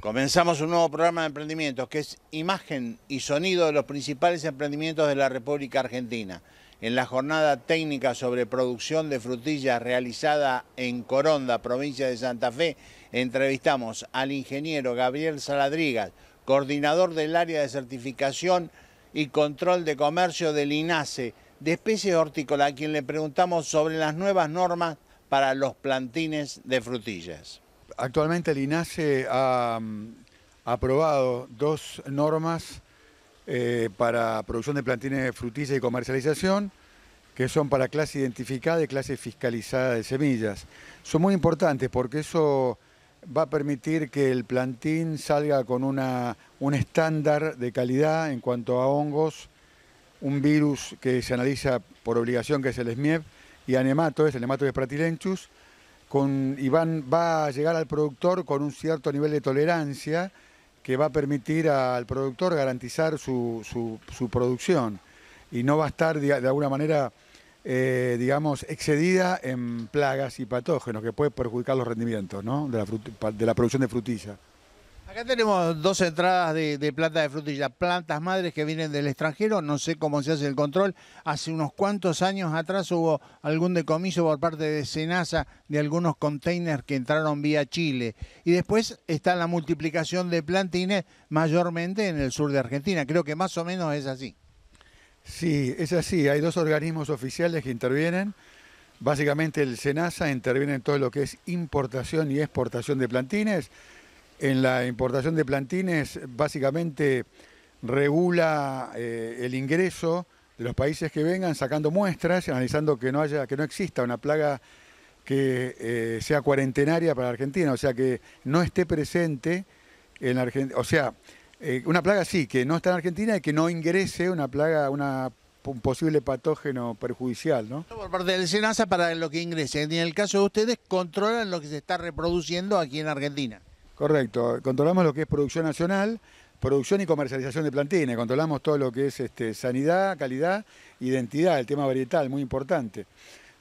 Comenzamos un nuevo programa de emprendimientos que es imagen y sonido de los principales emprendimientos de la República Argentina. En la jornada técnica sobre producción de frutillas realizada en Coronda, provincia de Santa Fe, Entrevistamos al ingeniero Gabriel Saladrigas, coordinador del área de certificación y control de comercio del INASE de especies hortícolas, a quien le preguntamos sobre las nuevas normas para los plantines de frutillas. Actualmente el INASE ha mm, aprobado dos normas eh, para producción de plantines de frutillas y comercialización, que son para clase identificada y clase fiscalizada de semillas. Son muy importantes porque eso va a permitir que el plantín salga con una, un estándar de calidad en cuanto a hongos, un virus que se analiza por obligación que es el SMIEB y es el nematodes pratilenchus, con, y va a llegar al productor con un cierto nivel de tolerancia que va a permitir al productor garantizar su, su, producción y no va a estar de alguna manera eh, digamos, excedida en plagas y patógenos que puede perjudicar los rendimientos ¿no? de, la producción de frutilla. Acá tenemos dos entradas de, plantas de frutilla, plantas madres que vienen del extranjero, no sé cómo se hace el control. Hace unos cuantos años atrás hubo algún decomiso por parte de Senasa de algunos containers que entraron vía Chile. Y después está la multiplicación de plantines mayormente en el sur de Argentina. Creo que más o menos es así. Sí, es así. Hay dos organismos oficiales que intervienen. Básicamente el SENASA interviene en todo lo que es importación y exportación de plantines. En la importación de plantines básicamente regula eh, el ingreso de los países que vengan sacando muestras y analizando que no, haya, que no exista una plaga que eh, sea cuarentenaria para la Argentina, o sea que no esté presente en la Argentina. O sea, eh, una plaga sí, que no está en Argentina y que no ingrese una plaga, un posible patógeno perjudicial, ¿no? Por parte del SENASA para lo que ingrese. En el caso de ustedes, controlan lo que se está reproduciendo aquí en Argentina. Correcto, controlamos lo que es producción nacional, producción y comercialización de plantines, controlamos todo lo que es este, sanidad, calidad, identidad, el tema varietal, muy importante.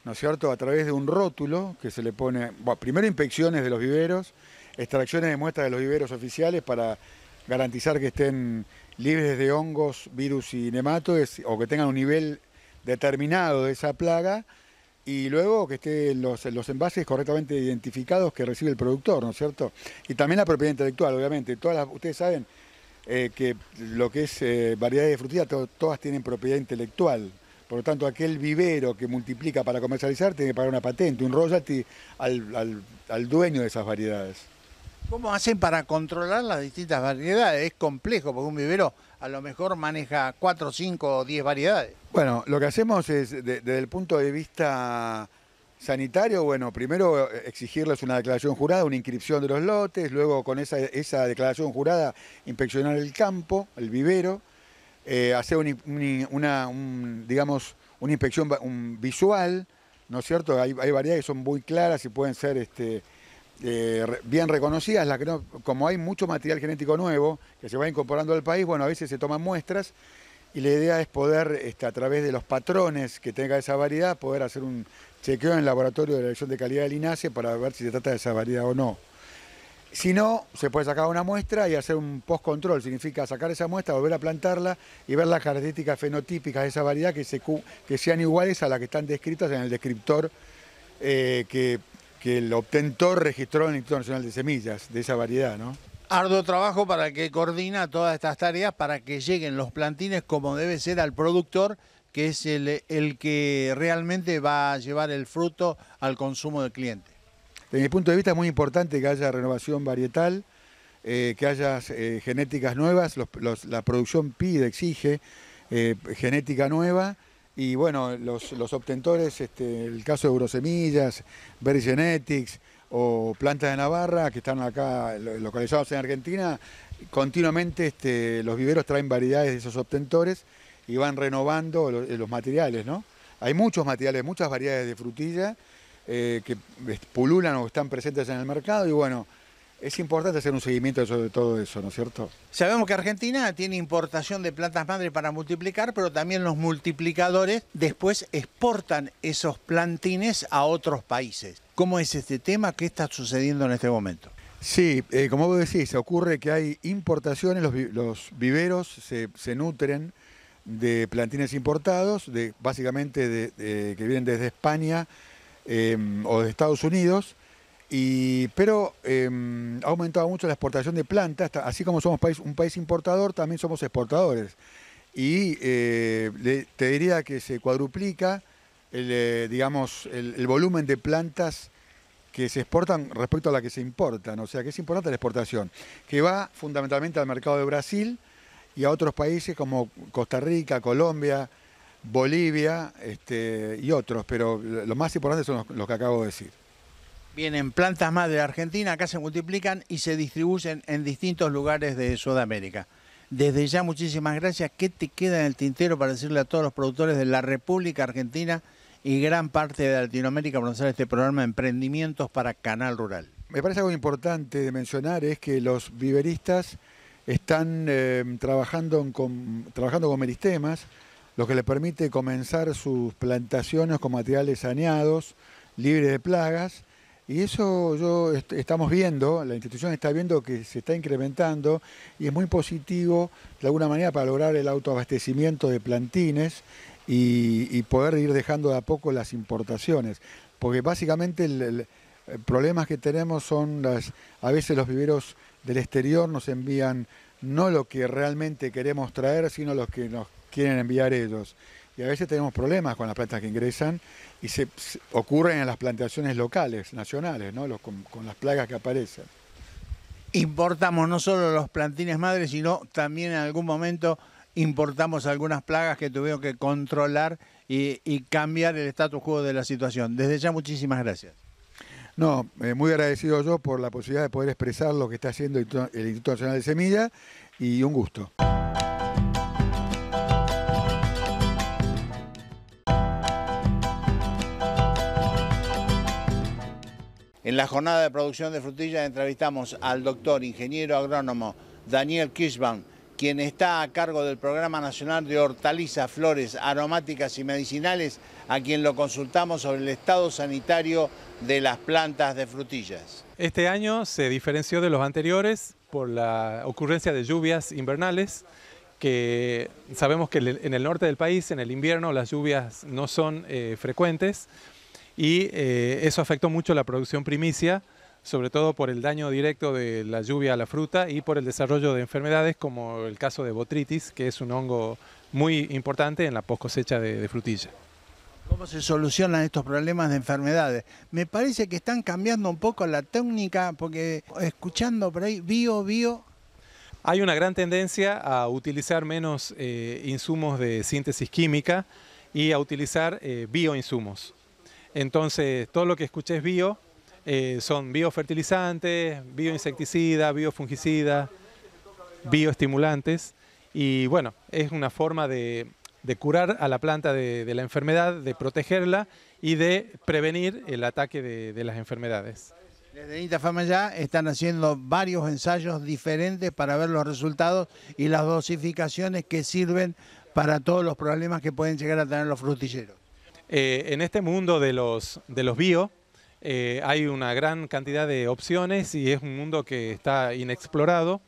¿No es cierto? A través de un rótulo que se le pone, bueno, primero inspecciones de los viveros, extracciones de muestras de los viveros oficiales para garantizar que estén libres de hongos, virus y nematodes o que tengan un nivel determinado de esa plaga y luego que estén los, los envases correctamente identificados que recibe el productor, ¿no es cierto? Y también la propiedad intelectual, obviamente. Todas ustedes saben eh, que lo que es variedad eh, variedades de frutilla, todas tienen propiedad intelectual. Por lo tanto, aquel vivero que multiplica para comercializar tiene que pagar una patente, un royalty al, al dueño de esas variedades. ¿Cómo hacen para controlar las distintas variedades? Es complejo, porque un vivero a lo mejor maneja 4, 5 10 variedades. Bueno, lo que hacemos es, desde el punto de vista sanitario, bueno, primero eh, exigirles una declaración jurada, una inscripción de los lotes, luego con esa, declaración jurada inspeccionar el campo, el vivero, eh, hacer una, digamos, una inspección visual, ¿no es cierto? Hay, variedades que son muy claras y pueden ser... Este, eh, bien reconocidas, como hay mucho material genético nuevo que se va incorporando al país, bueno, a veces se toman muestras y la idea es poder, este, a través de los patrones que tenga esa variedad, poder hacer un chequeo en el laboratorio de la elección de calidad del INASE para ver si se trata de esa variedad o no. Si no, se puede sacar una muestra y hacer un post-control, significa sacar esa muestra, volver a plantarla y ver las características fenotípicas de esa variedad que, sean iguales a las que están descritas en el descriptor eh, que que el obtentor registró en el Instituto Nacional de Semillas, de esa variedad, ¿no? Arduo trabajo para que coordina todas estas tareas para que lleguen los plantines como debe ser al productor, que es el, que realmente va a llevar el fruto al consumo del cliente. Desde mi punto de vista es muy importante que haya renovación varietal, eh, que haya eh, genéticas nuevas, la producción pide, exige eh, genética nueva y bueno, los, obtentores, este, el caso de Eurosemillas, Berry Genetics o Plantas de Navarra, que están acá localizados en Argentina, continuamente este, los viveros traen variedades de esos obtentores y van renovando los, materiales, ¿no? Hay muchos materiales, muchas variedades de frutilla eh, que este, pululan o están presentes en el mercado y bueno, es importante hacer un seguimiento de todo eso, ¿no es cierto? Sabemos que Argentina tiene importación de plantas madre para multiplicar, pero también los multiplicadores después exportan esos plantines a otros países. ¿Cómo es este tema? ¿Qué está sucediendo en este momento? Sí, eh, como vos decís, ocurre que hay importaciones, los, viveros se, nutren de plantines importados, básicamente que vienen desde España eh, o de Estados Unidos, pero em, ha aumentado mucho la exportación de plantas, así como somos un país importador, también somos exportadores. Y eh, te diría que se cuadruplica el, eh, digamos, el, volumen de plantas que se exportan respecto a la que se importan, o sea que es importante la exportación, que va fundamentalmente al mercado de Brasil y a otros países como Costa Rica, Colombia, Bolivia este, y otros, pero lo más importante son los que acabo de decir. Vienen plantas más de Argentina, acá se multiplican y se distribuyen en distintos lugares de Sudamérica. Desde ya, muchísimas gracias. ¿Qué te queda en el tintero para decirle a todos los productores de la República Argentina y gran parte de Latinoamérica por lanzar este programa de Emprendimientos para Canal Rural? Me parece algo importante de mencionar es que los viveristas están eh, trabajando, con, trabajando con meristemas, lo que les permite comenzar sus plantaciones con materiales saneados, libres de plagas, y eso yo estamos viendo, la institución está viendo que se está incrementando y es muy positivo de alguna manera para lograr el autoabastecimiento de plantines y, poder ir dejando de a poco las importaciones. Porque básicamente el, problemas que tenemos son las, a veces los viveros del exterior nos envían no lo que realmente queremos traer, sino lo que nos quieren enviar ellos y a veces tenemos problemas con las plantas que ingresan y se, ocurren en las plantaciones locales, nacionales, con, las plagas que aparecen. Importamos no solo los plantines madres, sino también en algún momento importamos algunas plagas que tuvieron que controlar y, cambiar el status quo de la situación. Desde ya, muchísimas gracias. No, eh, muy agradecido yo por la posibilidad de poder expresar lo que está haciendo el Instituto Nacional de Semilla y un gusto. En la jornada de producción de frutillas entrevistamos al doctor ingeniero agrónomo Daniel Kirchbaum, quien está a cargo del Programa Nacional de Hortalizas, Flores, Aromáticas y Medicinales, a quien lo consultamos sobre el estado sanitario de las plantas de frutillas. Este año se diferenció de los anteriores por la ocurrencia de lluvias invernales, que sabemos que en el norte del país, en el invierno, las lluvias no son eh, frecuentes, y eh, eso afectó mucho la producción primicia, sobre todo por el daño directo de la lluvia a la fruta y por el desarrollo de enfermedades como el caso de botritis, que es un hongo muy importante en la post cosecha de, frutilla. ¿Cómo se solucionan estos problemas de enfermedades? Me parece que están cambiando un poco la técnica, porque escuchando por ahí, bio, bio, hay una gran tendencia a utilizar menos eh, insumos de síntesis química y a utilizar eh, bioinsumos. Entonces, todo lo que escuché es bio, eh, son biofertilizantes, bioinsecticidas, biofungicidas, bioestimulantes. Y bueno, es una forma de, curar a la planta de, la enfermedad, de protegerla y de prevenir el ataque de, las enfermedades. Desde Fama ya están haciendo varios ensayos diferentes para ver los resultados y las dosificaciones que sirven para todos los problemas que pueden llegar a tener los frutilleros. Eh, en este mundo de los, de los bio eh, hay una gran cantidad de opciones y es un mundo que está inexplorado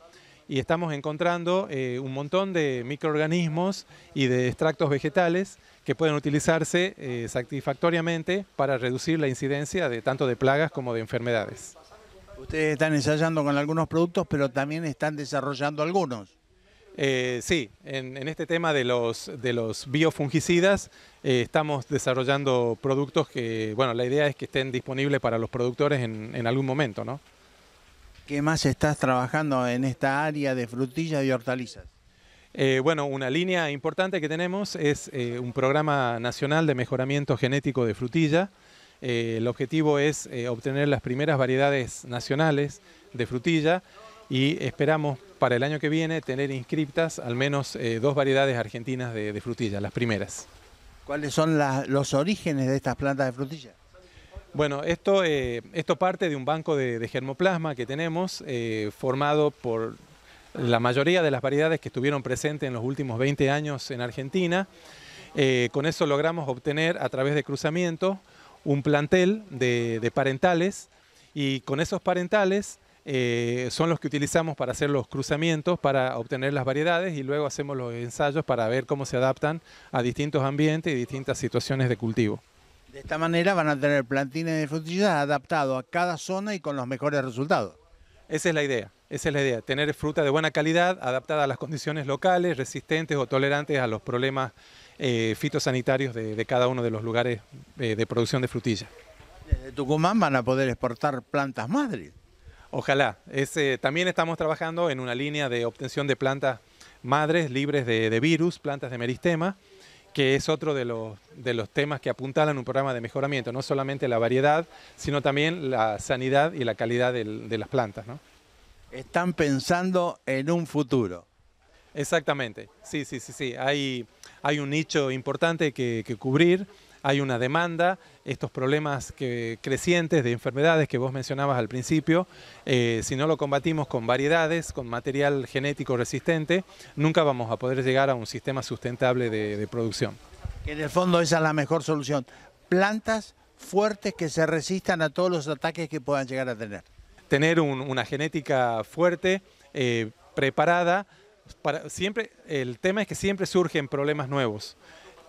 y estamos encontrando eh, un montón de microorganismos y de extractos vegetales que pueden utilizarse satisfactoriamente para reducir la incidencia de tanto de plagas como de enfermedades. Ustedes están ensayando con algunos productos, pero también están desarrollando algunos. Eh, sí, en, este tema de los, biofungicidas eh, estamos desarrollando productos que, bueno, la idea es que estén disponibles para los productores en, algún momento, ¿no? ¿Qué más estás trabajando en esta área de frutillas y hortalizas? Eh, bueno, una línea importante que tenemos es un programa nacional de mejoramiento genético de frutilla. el objetivo es obtener las primeras variedades nacionales de frutilla y esperamos para el año que viene tener inscriptas al menos eh, dos variedades argentinas de, de frutillas, las primeras. ¿Cuáles son los orígenes de estas plantas de frutilla Bueno, esto, eh, esto parte de un banco de, germoplasma que tenemos, eh, formado por la mayoría de las variedades que estuvieron presentes en los últimos 20 años en Argentina. con eso logramos obtener a través de cruzamiento un plantel de, de parentales y con esos parentales eh, son los que utilizamos para hacer los cruzamientos, para obtener las variedades y luego hacemos los ensayos para ver cómo se adaptan a distintos ambientes y distintas situaciones de cultivo. De esta manera van a tener plantines de frutillas adaptados a cada zona y con los mejores resultados. Esa es la idea, esa es la idea, tener fruta de buena calidad, adaptada a las condiciones locales, resistentes o tolerantes a los problemas eh, fitosanitarios de, cada uno de los lugares eh, de producción de frutilla. Desde Tucumán van a poder exportar plantas madre. Ojalá. Eh, también estamos trabajando en una línea de obtención de plantas madres libres de, virus, plantas de meristema, que es otro de los, temas que apuntalan un programa de mejoramiento, no solamente la variedad, sino también la sanidad y la calidad de las plantas. Están pensando en un futuro. Exactamente, sí, sí, sí, sí. Hay, un nicho importante que cubrir hay una demanda, estos problemas que, crecientes de enfermedades que vos mencionabas al principio, eh, si no lo combatimos con variedades, con material genético resistente, nunca vamos a poder llegar a un sistema sustentable de, producción. En el fondo esa es la mejor solución. Plantas fuertes que se resistan a todos los ataques que puedan llegar a tener. Tener una genética fuerte, eh, preparada, para, siempre, el tema es que siempre surgen problemas nuevos,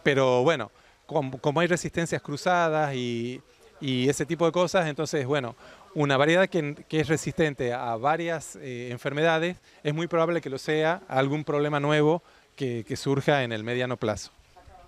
pero bueno, como, hay resistencias cruzadas y, ese tipo de cosas, entonces, bueno, una variedad que, es resistente a varias eh, enfermedades es muy probable que lo sea algún problema nuevo que, surja en el mediano plazo.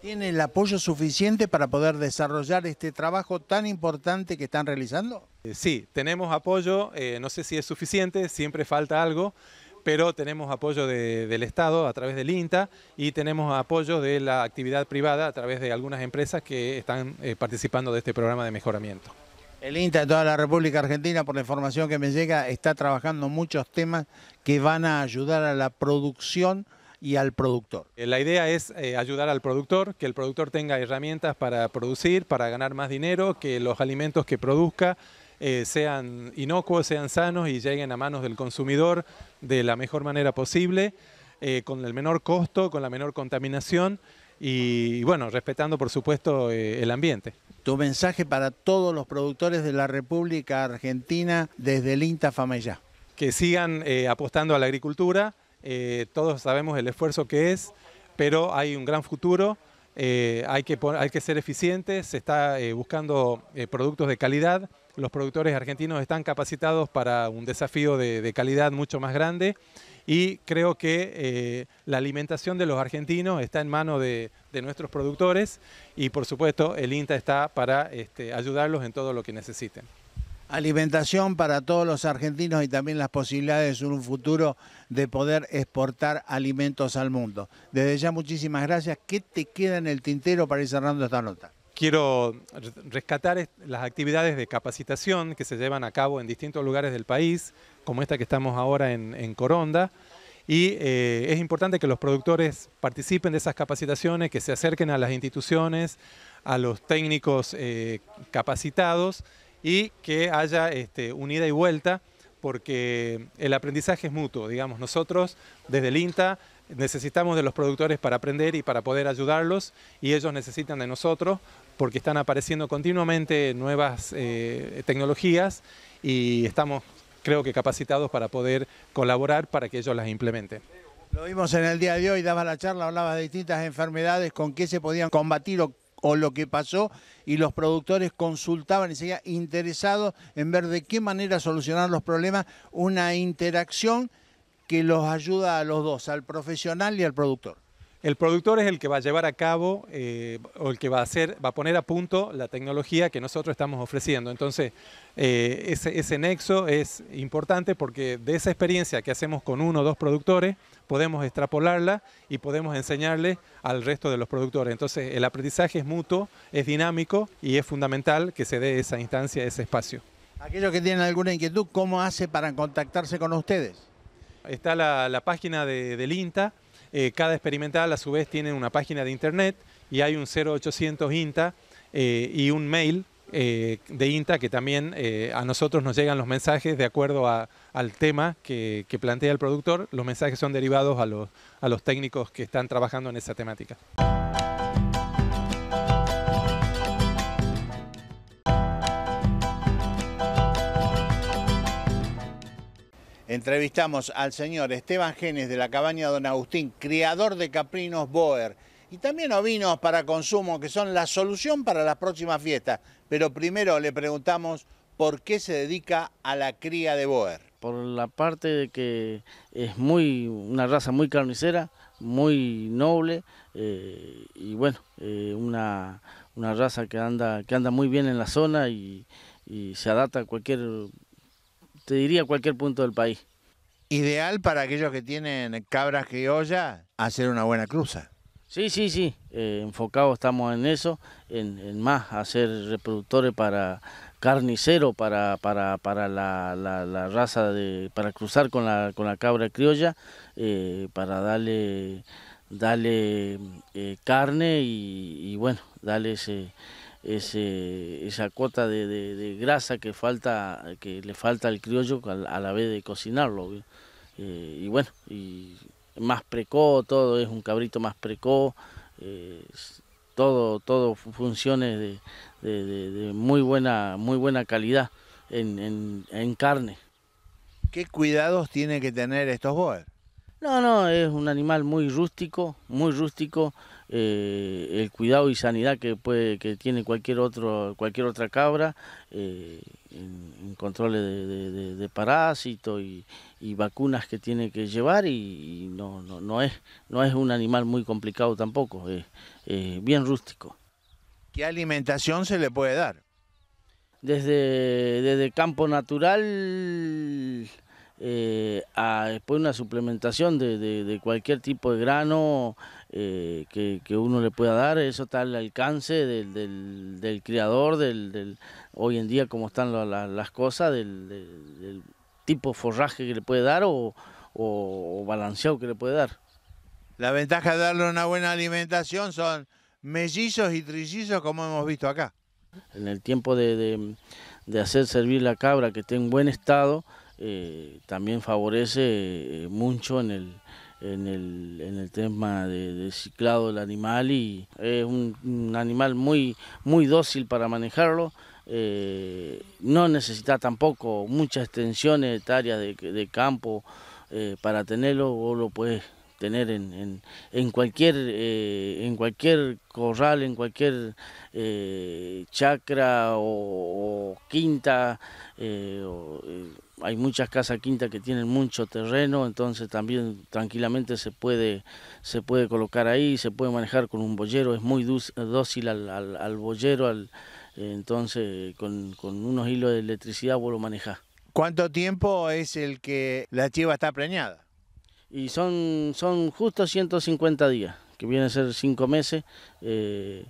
¿Tiene el apoyo suficiente para poder desarrollar este trabajo tan importante que están realizando? Eh, sí, tenemos apoyo, eh, no sé si es suficiente, siempre falta algo pero tenemos apoyo del Estado a través del INTA y tenemos apoyo de la actividad privada a través de algunas empresas que están eh, participando de este programa de mejoramiento. El INTA de toda la República Argentina, por la información que me llega, está trabajando muchos temas que van a ayudar a la producción y al productor. Eh, la idea es eh, ayudar al productor, que el productor tenga herramientas para producir, para ganar más dinero, que los alimentos que produzca eh, sean inocuos, sean sanos y lleguen a manos del consumidor de la mejor manera posible, eh, con el menor costo, con la menor contaminación y, bueno, respetando por supuesto eh, el ambiente. Tu mensaje para todos los productores de la República Argentina desde el INTA Famellá. Que sigan apostando a la agricultura, todos sabemos el esfuerzo que es, pero hay un gran futuro. hay, que, hay que ser eficientes, se está buscando productos de calidad, los productores argentinos están capacitados para un desafío de, calidad mucho más grande y creo que eh, la alimentación de los argentinos está en manos de, nuestros productores y por supuesto el INTA está para este, ayudarlos en todo lo que necesiten. Alimentación para todos los argentinos y también las posibilidades en un futuro de poder exportar alimentos al mundo. Desde ya muchísimas gracias. ¿Qué te queda en el tintero para ir cerrando esta nota? quiero rescatar las actividades de capacitación que se llevan a cabo en distintos lugares del país, como esta que estamos ahora en, Coronda. Y eh, es importante que los productores participen de esas capacitaciones, que se acerquen a las instituciones, a los técnicos eh, capacitados y que haya este, unida y vuelta porque el aprendizaje es mutuo, digamos, nosotros desde el INTA necesitamos de los productores para aprender y para poder ayudarlos y ellos necesitan de nosotros porque están apareciendo continuamente nuevas eh, tecnologías y estamos, creo que, capacitados para poder colaborar para que ellos las implementen. Lo vimos en el día de hoy, daba la charla, hablaba de distintas enfermedades, con qué se podían combatir o, o lo que pasó, y los productores consultaban y seguían interesados en ver de qué manera solucionar los problemas, una interacción que los ayuda a los dos, al profesional y al productor. El productor es el que va a llevar a cabo eh, o el que va a hacer, va a poner a punto la tecnología que nosotros estamos ofreciendo. Entonces, eh, ese, nexo es importante porque de esa experiencia que hacemos con uno o dos productores, podemos extrapolarla y podemos enseñarle al resto de los productores. Entonces, el aprendizaje es mutuo, es dinámico y es fundamental que se dé esa instancia, ese espacio. Aquellos que tienen alguna inquietud, ¿cómo hace para contactarse con ustedes? Está la, página del INTA, eh, cada experimental a su vez tiene una página de internet y hay un 0800 INTA eh, y un mail eh, de INTA que también a nosotros nos llegan los mensajes de acuerdo al tema que, plantea el productor. Los mensajes son derivados a los, a los técnicos que están trabajando en esa temática. Entrevistamos al señor Esteban Genes de la cabaña Don Agustín, criador de caprinos Boer, y también ovinos para consumo, que son la solución para las próximas fiestas. Pero primero le preguntamos por qué se dedica a la cría de Boer. Por la parte de que es muy una raza muy carnicera, muy noble, eh, y bueno, eh, una, una, raza que anda, que anda muy bien en la zona y se adapta a cualquier te diría cualquier punto del país. Ideal para aquellos que tienen cabras criolla hacer una buena cruza. Sí, sí, sí, eh, enfocados estamos en eso, en, más hacer reproductores para carnicero, para, para, la, raza, de, para cruzar con la, con la cabra criolla, eh, para darle, eh, carne y, y, bueno, darle ese ese, esa cuota de, de, grasa que falta que le falta al criollo a, la vez de cocinarlo eh, y bueno y más precoz todo es un cabrito más precoz eh, todo todo funciones de, de, muy buena muy buena calidad en, en, en, carne qué cuidados tiene que tener estos boer no no es un animal muy rústico muy rústico eh, el cuidado y sanidad que puede que tiene cualquier otro cualquier otra cabra eh, en, controles de, parásitos y, vacunas que tiene que llevar y, no, no, es no es un animal muy complicado tampoco es bien rústico qué alimentación se le puede dar desde desde campo natural eh, a después una suplementación de, cualquier tipo de grano, eh, que, uno le pueda dar, eso está al alcance del, del, criador, del, hoy en día cómo están las cosas, del, tipo de forraje que le puede dar o, balanceado que le puede dar. La ventaja de darle una buena alimentación son mellizos y trillizos como hemos visto acá. En el tiempo de, hacer servir la cabra que esté en buen estado, eh, también favorece eh, mucho en el, en el, en el tema de, ciclado del animal y es un, animal muy, muy dócil para manejarlo. Eh, no necesita tampoco muchas extensiones, de de, de campo eh, para tenerlo, o lo puedes tener en, en, cualquier, eh, en cualquier corral, en cualquier chacra o, quinta hay muchas casas quintas que tienen mucho terreno, entonces también tranquilamente se puede, se puede colocar ahí, se puede manejar con un boyero, es muy dócil al, al, boyero, entonces con, unos hilos de electricidad vos lo manejás. ¿Cuánto tiempo es el que la chiva está preñada? Y son, son justo 150 días, que viene a ser 5 meses. Eh,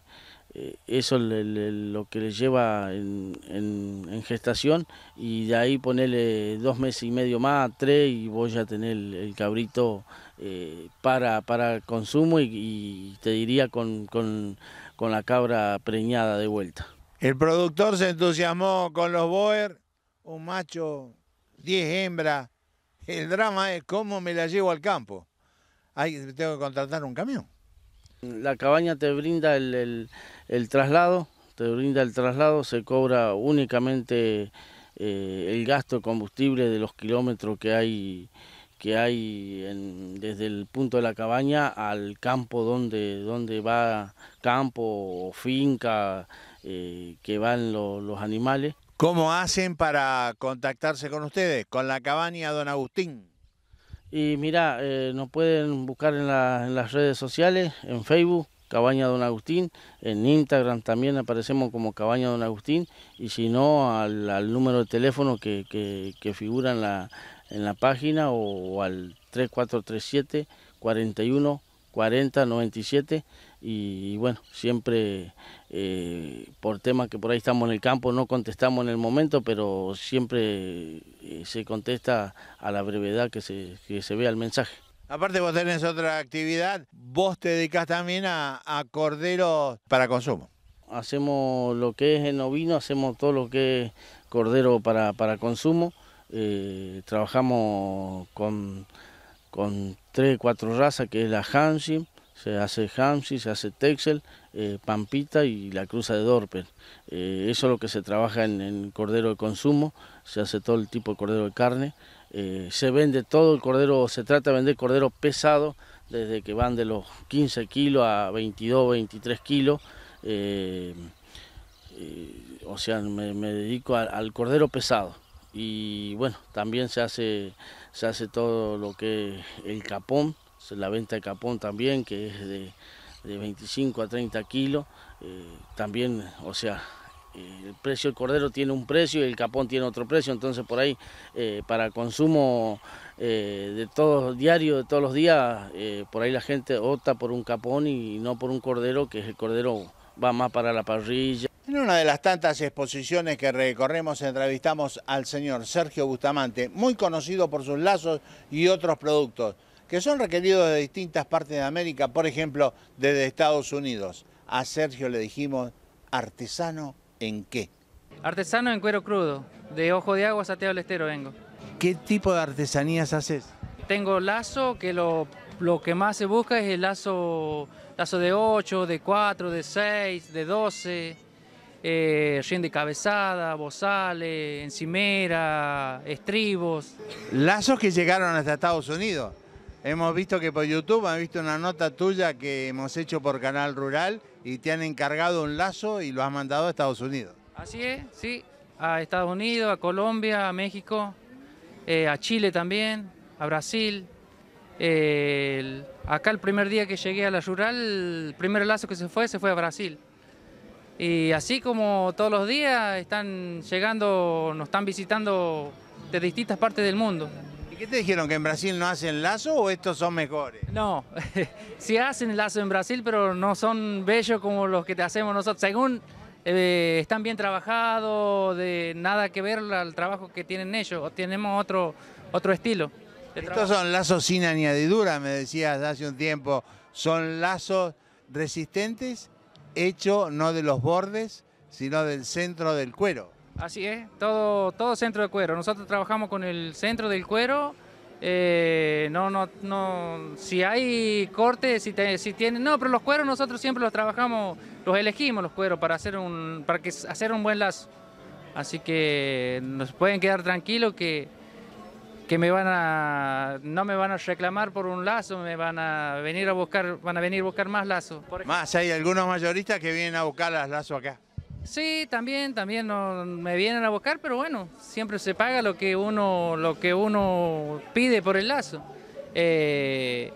eh, eso es lo que le lleva en, gestación y de ahí ponerle dos meses y medio más, tres y voy a tener el, cabrito eh, para, para consumo y, te diría con, la cabra preñada de vuelta. El productor se entusiasmó con los Boer, un macho, diez hembras. El drama es cómo me la llevo al campo. Ahí tengo que contratar un camión. La cabaña te brinda el el traslado, te brinda el traslado, se cobra únicamente eh, el gasto de combustible de los kilómetros que hay que hay desde el punto de la cabaña al campo donde, donde va campo o finca eh, que van los animales. ¿Cómo hacen para contactarse con ustedes? Con la cabaña Don Agustín. Y mira, eh, nos pueden buscar en, las redes sociales, en Facebook, Cabaña Don Agustín, en Instagram también aparecemos como Cabaña Don Agustín y si no al, número de teléfono que, figura en la, en la página o, al 3437 41 40 97 y, bueno, siempre eh, por temas que por ahí estamos en el campo no contestamos en el momento, pero siempre eh, se contesta a la brevedad que se, que se vea el mensaje. Aparte vos tenés otra actividad, vos te dedicás también a, cordero para consumo. Hacemos lo que es en ovino, hacemos todo lo que es cordero para, consumo. Eh, trabajamos con, con tres, cuatro razas, que es la Hansi, se hace Hamsi, se hace Texel, eh, Pampita y la cruza de Dorper. Eh, eso es lo que se trabaja en, en cordero de consumo, se hace todo el tipo de cordero de carne. Eh, se vende todo el cordero, se trata de vender cordero pesado, desde que van de los 15 kilos a 22, 23 kilos. Eh, eh, o sea, me, dedico al cordero pesado. Y bueno, también se hace, se hace todo lo que es el capón, la venta de capón también, que es de, de 25 a 30 kilos. también, o sea, el precio del cordero tiene un precio y el capón tiene otro precio, entonces por ahí eh, para consumo eh, de todos diario, de todos los días, eh, por ahí la gente opta por un capón y no por un cordero, que es el cordero va más para la parrilla. En una de las tantas exposiciones que recorremos entrevistamos al señor Sergio Bustamante, muy conocido por sus lazos y otros productos, que son requeridos de distintas partes de América, por ejemplo, desde Estados Unidos. A Sergio le dijimos artesano en qué? Artesano en cuero crudo, de Ojo de Agua, Sateo del Estero vengo. ¿Qué tipo de artesanías haces? Tengo lazo, que lo, que más se busca es el lazo, lazo de 8, de 4, de 6, de 12, eh, de cabezada, bozales, encimera, estribos. ¿Lazos que llegaron hasta Estados Unidos? Hemos visto que por YouTube han visto una nota tuya que hemos hecho por Canal Rural y te han encargado un lazo y lo has mandado a Estados Unidos. Así es, sí, a Estados Unidos, a Colombia, a México, eh, a Chile también, a Brasil. acá el primer día que llegué a la rural, el primer lazo que se fue, se fue a Brasil. Y así como todos los días están llegando, nos están visitando de distintas partes del mundo qué te dijeron? ¿Que en Brasil no hacen lazo o estos son mejores? No, sí hacen lazo en Brasil, pero no son bellos como los que te hacemos nosotros. Según eh, están bien trabajados, de nada que ver al trabajo que tienen ellos, o tenemos otro, otro estilo. Estos son lazos sin añadidura, me decías hace un tiempo. Son lazos resistentes, hechos no de los bordes, sino del centro del cuero. Así es, todo, todo centro de cuero. Nosotros trabajamos con el centro del cuero. Eh, no, no, no, si hay cortes, si, si tienen, no, pero los cueros nosotros siempre los trabajamos, los elegimos los cueros para hacer un, para que, hacer un buen lazo. Así que nos pueden quedar tranquilos que, que me van a, no me van a reclamar por un lazo, me van a venir a buscar, van a venir a buscar más lazos. Más, hay algunos mayoristas que vienen a buscar las lazos acá. Sí, también, también me vienen a buscar, pero bueno, siempre se paga lo que uno, lo que uno pide por el lazo. Eh,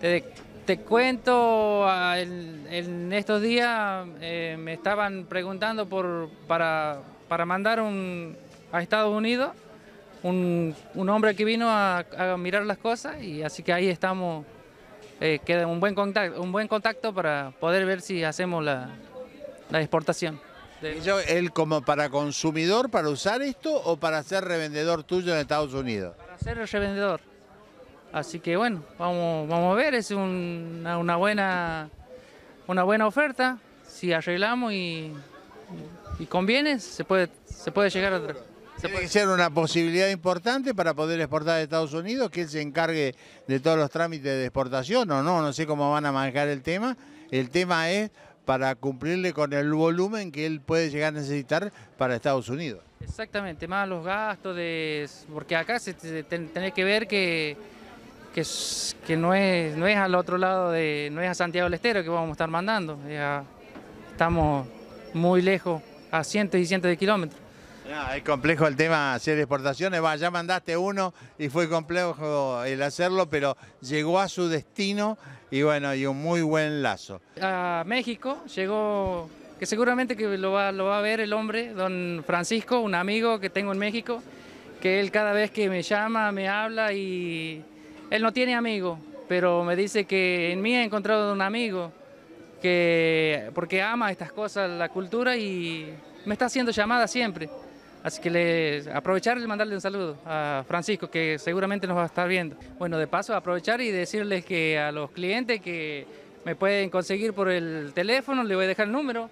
te, cuento, ah, en, estos días eh, me estaban preguntando por, para, para mandar un, a Estados Unidos un, un hombre que vino a, mirar las cosas y así que ahí estamos, eh, queda un buen contacto, un buen contacto para poder ver si hacemos la exportación. ¿Él como para consumidor, para usar esto o para ser revendedor tuyo en Estados Unidos? Para ser revendedor. Así que bueno, vamos, vamos a ver, es una, buena, una buena oferta. Si arreglamos y, y conviene, se puede, se puede llegar a... Se puede ser una posibilidad importante para poder exportar a Estados Unidos, que él se encargue de todos los trámites de exportación o no, no sé cómo van a manejar el tema. El tema es para cumplirle con el volumen que él puede llegar a necesitar para Estados Unidos. Exactamente, más los gastos, porque acá se que ver que, que, no, es, no es al otro lado, de, no es a Santiago del Estero que vamos a estar mandando, estamos muy lejos, a cientos y cientos de kilómetros. Ah, es complejo el tema hacer exportaciones, ya mandaste uno y fue complejo el hacerlo, pero llegó a su destino y bueno, hay un muy buen lazo. A México llegó, que seguramente que lo va, lo va a ver el hombre, don Francisco, un amigo que tengo en México, que él cada vez que me llama, me habla y él no tiene amigo, pero me dice que en mí ha encontrado un amigo, que porque ama estas cosas, la cultura y me está haciendo llamada siempre. Así que aprovechar y mandarle un saludo a Francisco, que seguramente nos va a estar viendo. Bueno, de paso, aprovechar y decirles que a los clientes que me pueden conseguir por el teléfono, les voy a dejar el número.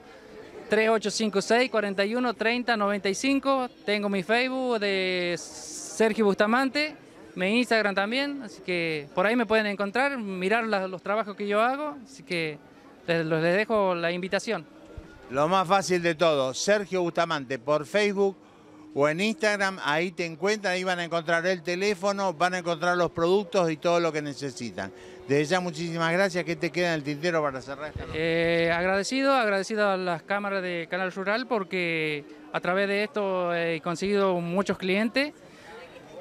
3856 413095 Tengo mi Facebook de Sergio Bustamante, mi Instagram también, así que por ahí me pueden encontrar, mirar los trabajos que yo hago, así que les, les dejo la invitación. Lo más fácil de todo, Sergio Bustamante por Facebook, o en Instagram, ahí te encuentran, ahí van a encontrar el teléfono, van a encontrar los productos y todo lo que necesitan. Desde ya muchísimas gracias, ¿qué te queda en el tintero para cerrar este agradecido, agradecido a las cámaras de Canal Rural porque a través de esto he conseguido muchos clientes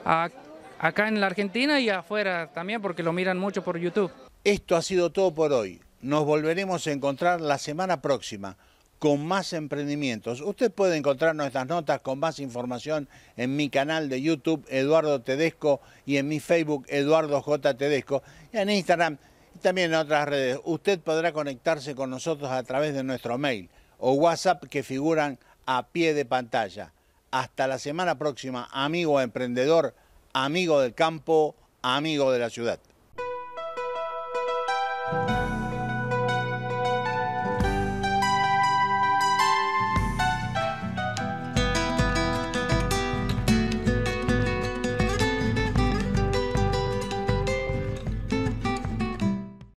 acá en la Argentina y afuera también porque lo miran mucho por YouTube. Esto ha sido todo por hoy. Nos volveremos a encontrar la semana próxima con más emprendimientos. Usted puede encontrar nuestras notas con más información en mi canal de YouTube Eduardo Tedesco y en mi Facebook Eduardo J. Tedesco y en Instagram y también en otras redes. Usted podrá conectarse con nosotros a través de nuestro mail o WhatsApp que figuran a pie de pantalla. Hasta la semana próxima, amigo emprendedor, amigo del campo, amigo de la ciudad.